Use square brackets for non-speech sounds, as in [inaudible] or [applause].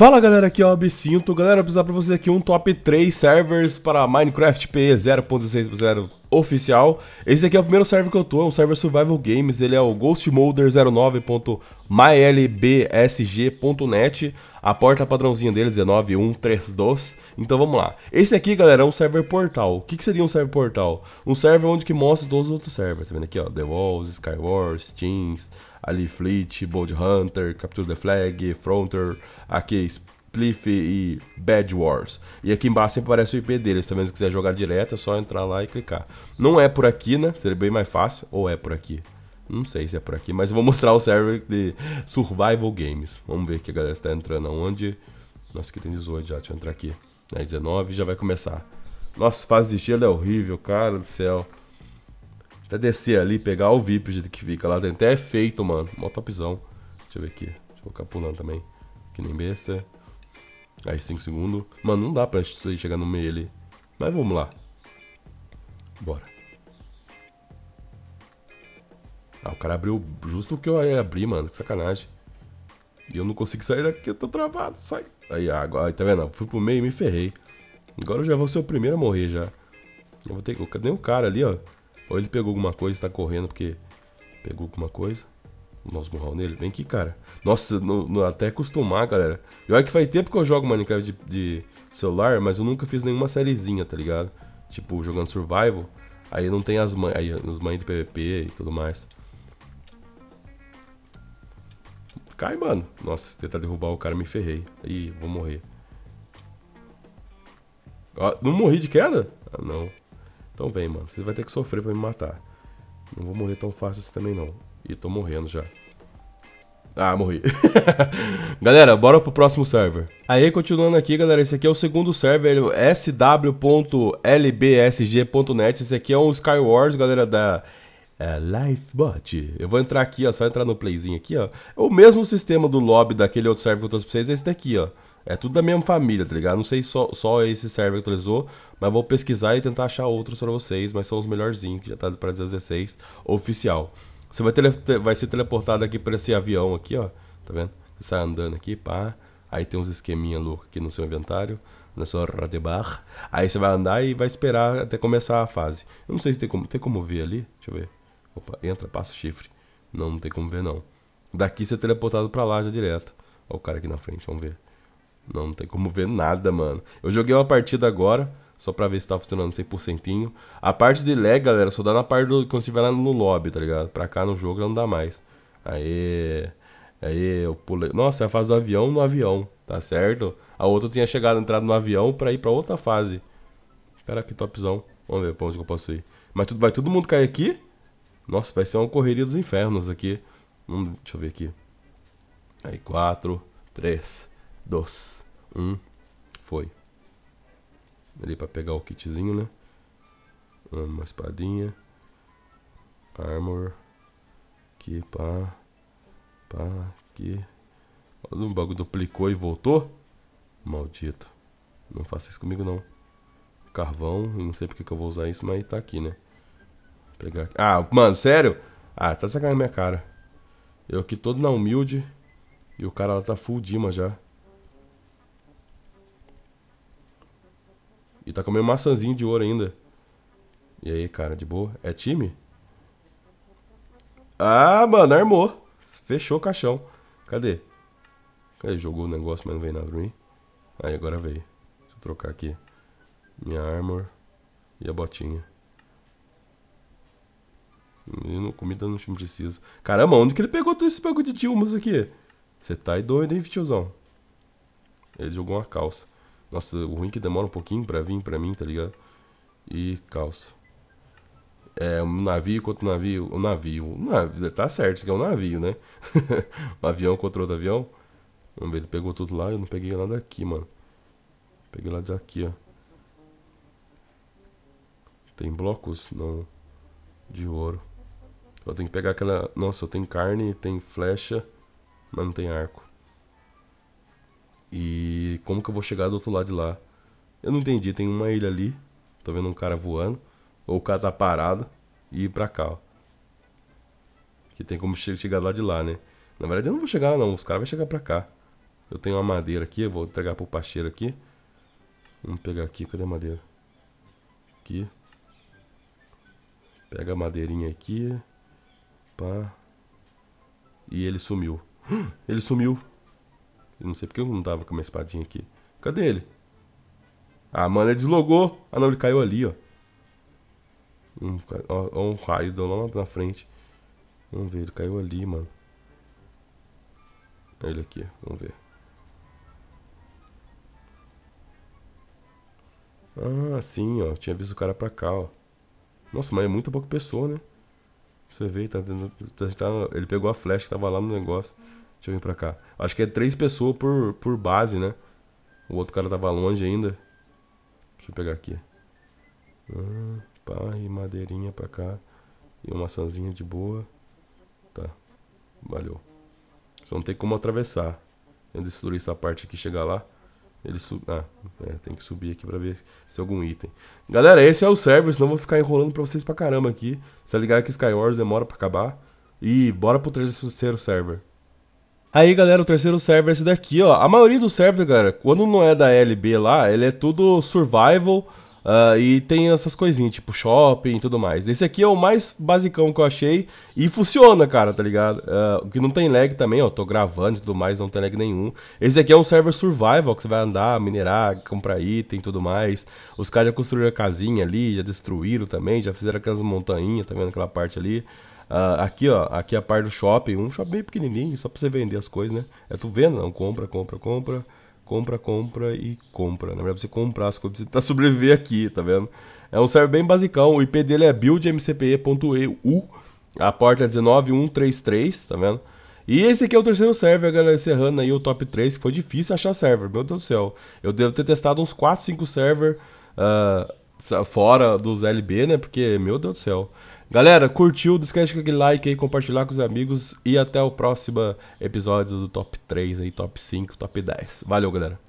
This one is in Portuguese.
Fala galera, aqui é o Abcinto, Galera, eu vou precisar pra vocês aqui um top 3 servers para Minecraft PE 0.6.0 oficial. Esse aqui é o primeiro server que eu tô, é um server Survival Games, ele é o ghostmolder09.mylbsg.net, a porta padrãozinha dele 19132. É então vamos lá. Esse aqui, galera, é um server portal. O que, que seria um server portal? Um server onde que mostra todos os outros servers, tá vendo aqui, ó, The Walls, Skywars, Teams, Ali Fleet, Bold Hunter, Capture the Flag, Frontier, aqui Cliff e Bad Wars. E aqui embaixo sempre aparece o IP deles. Também se quiser jogar direto, é só entrar lá e clicar. Não é por aqui, né? Seria bem mais fácil. Ou é por aqui? Não sei se é por aqui, mas eu vou [laughs] mostrar o server de Survival Games. Vamos ver que a galera está entrando aonde. Nossa, aqui tem 18 já, deixa eu entrar aqui. É né, 19 já vai começar. Nossa, fase de gelo é horrível, cara do céu. Até descer ali, pegar o VIP, o jeito que fica lá. Tem até efeito, mano. Mó topzão. Deixa eu ver aqui. Deixa eu colocar pulando também. Que nem besta. Aí 5 segundos. Mano, não dá pra chegar no meio ali. Mas vamos lá. Bora. Ah, o cara abriu justo o que eu ia abrir, mano. Que sacanagem. E eu não consigo sair daqui, eu tô travado. Sai. Aí, agora, tá vendo? Eu fui pro meio e me ferrei. Agora eu já vou ser o primeiro a morrer já. Eu vou ter que. Cadê o cara ali, ó? Ou ele pegou alguma coisa e tá correndo porque pegou alguma coisa. Nossa, morral nele. Vem aqui, cara. Nossa, no, no, até acostumar, galera. E olha que faz tempo que eu jogo Minecraft de, de, celular, mas eu nunca fiz nenhuma sériezinha, tá ligado? Tipo, jogando survival. Aí não tem as mães. Aí os mães de PVP e tudo mais. Cai, mano. Nossa, tentar derrubar o cara, me ferrei. Ih, vou morrer. Ah, não morri de queda? Ah, não. Então vem, mano. Vocês vão ter que sofrer pra me matar. Não vou morrer tão fácil assim também, não. E tô morrendo já. Ah, morri. [laughs] galera, bora pro próximo server. Aí, continuando aqui, galera, esse aqui é o segundo server, é sw.lbsg.net. Esse aqui é um Skywars, galera, da é, Lifebot. Eu vou entrar aqui, ó, só entrar no playzinho aqui, ó. É o mesmo sistema do lobby daquele outro server que eu trouxe pra vocês, é esse daqui, ó. É tudo da mesma família, tá ligado? Não sei só, só esse server que atualizou, mas vou pesquisar e tentar achar outros pra vocês, mas são os melhorzinhos, que já tá pra 16, oficial. Você vai, tele, vai ser teleportado aqui para esse avião aqui, ó. Tá vendo? Você sai andando aqui, pá. Aí tem uns esqueminha louco aqui no seu inventário, na sua radebar. Aí você vai andar e vai esperar até começar a fase. Eu não sei se tem como, tem como ver ali. Deixa eu ver. Opa, entra, passa chifre. Não, não tem como ver não. Daqui você é teleportado pra lá já direto. Ó o cara aqui na frente, vamos ver. Não, não tem como ver nada, mano. Eu joguei uma partida agora. Só pra ver se tá funcionando 100%. A parte de lag, galera, só dá na parte do, quando estiver no lobby, tá ligado? Pra cá no jogo não dá mais. Aí. Aí eu pulei. Nossa, é a fase do avião no avião, tá certo? A outra tinha chegado, entrado no avião pra ir pra outra fase. Pera que topzão. Vamos ver pra onde que eu posso ir. Mas tudo, vai todo mundo cair aqui? Nossa, vai ser uma correria dos infernos aqui. Hum, deixa eu ver aqui. Aí, 4, 3, 2, 1. Foi ali para pegar o kitzinho, né? Uma espadinha. Armor. Que pá. Pá. Que. Olha bagulho duplicou e voltou. Maldito. Não faça isso comigo não. Carvão. não sei porque que eu vou usar isso, mas tá aqui, né? Vou pegar aqui. Ah, mano, sério? Ah, tá sacanagem minha cara. Eu aqui todo na humilde. E o cara lá tá full Dima já. E tá comendo maçãzinho de ouro ainda. E aí, cara, de boa? É time? Ah, mano, armou. Fechou o caixão. Cadê? Aí, jogou o negócio, mas não veio nada pra mim. Aí, agora veio. Deixa eu trocar aqui. Minha armor e a botinha. Menino, comida não precisa. Caramba, onde que ele pegou todo esse bagulho de tilmas aqui? Você tá doido, hein, tiozão? Ele jogou uma calça. Nossa, o ruim é que demora um pouquinho pra vir pra mim, tá ligado? E calça. É, um navio contra um navio. Um navio. Um navio tá certo, isso aqui é um navio, né? [laughs] um avião contra outro avião. Vamos ver, ele pegou tudo lá, eu não peguei nada aqui, mano. Peguei lá daqui, ó. Tem blocos? Não. De ouro. Só tem que pegar aquela... Nossa, tem carne, tem flecha, mas não tem arco. E como que eu vou chegar do outro lado de lá. Eu não entendi, tem uma ilha ali, tô vendo um cara voando, ou o cara tá parado e ir pra cá, ó. Que tem como chegar lá de lá, né? Na verdade eu não vou chegar lá não, os caras vão chegar pra cá. Eu tenho uma madeira aqui, eu vou entregar pro parceiro aqui. Vamos pegar aqui, cadê a madeira? Aqui. Pega a madeirinha aqui. Pá. E ele sumiu. [gasps] Ele sumiu. Eu não sei porque eu não dava com a minha espadinha aqui. Cadê ele? Ah, mano, ele deslogou. Ah, não, ele caiu ali, ó. Um, ó, um raio deu lá na frente. Vamos ver, ele caiu ali, mano. É ele aqui, vamos ver. Ah, sim, ó. Tinha visto o cara pra cá, ó. Nossa, mas é muito pouca pessoa, né? Você vê, tá, tá, ele pegou a flecha que tava lá no negócio. Deixa eu vir pra cá. Acho que é três pessoas por, por base, né? O outro cara tava longe ainda. Deixa eu pegar aqui. Hum, ah, pá, e madeirinha pra cá. E uma maçãzinha de boa. Tá. Valeu. Só não tem como atravessar. Eu destruir essa parte aqui e chegar lá. Ele sub... Ah, é, tem que subir aqui pra ver se é algum item. Galera, esse é o server, senão eu vou ficar enrolando pra vocês pra caramba aqui. Se ligar que Skywars demora pra acabar. E bora pro terceiro server. Aí, galera, o terceiro server é esse daqui, ó. A maioria do server, galera, quando não é da LB lá, ele é tudo survival uh, e tem essas coisinhas, tipo shopping e tudo mais. Esse aqui é o mais basicão que eu achei e funciona, cara, tá ligado? Uh, que não tem lag também, ó. Tô gravando e tudo mais, não tem lag nenhum. Esse aqui é um server survival, que você vai andar, minerar, comprar item e tudo mais. Os caras já construíram a casinha ali, já destruíram também, já fizeram aquelas montanhas, tá vendo aquela parte ali. Uh, aqui, ó, aqui é a parte do shopping, um shopping bem pequenininho, só para você vender as coisas, né? É tu vendo, não, compra, compra, compra, compra, compra e compra. Na verdade, você comprar as coisas, você tá [laughs] sobreviver aqui, tá vendo? É um server bem basicão, o IP dele é buildmcpe.eu, a porta é 19133, tá vendo? E esse aqui é o terceiro server, galera, encerrando aí o top 3, que foi difícil achar server, meu Deus do céu. Eu devo ter testado uns 4, 5 servers uh, fora dos LB, né, porque, meu Deus do céu. Galera, curtiu? Não esquece de aquele like aí, compartilhar com os amigos. E até o próximo episódio do Top 3 aí, Top 5, Top 10. Valeu, galera.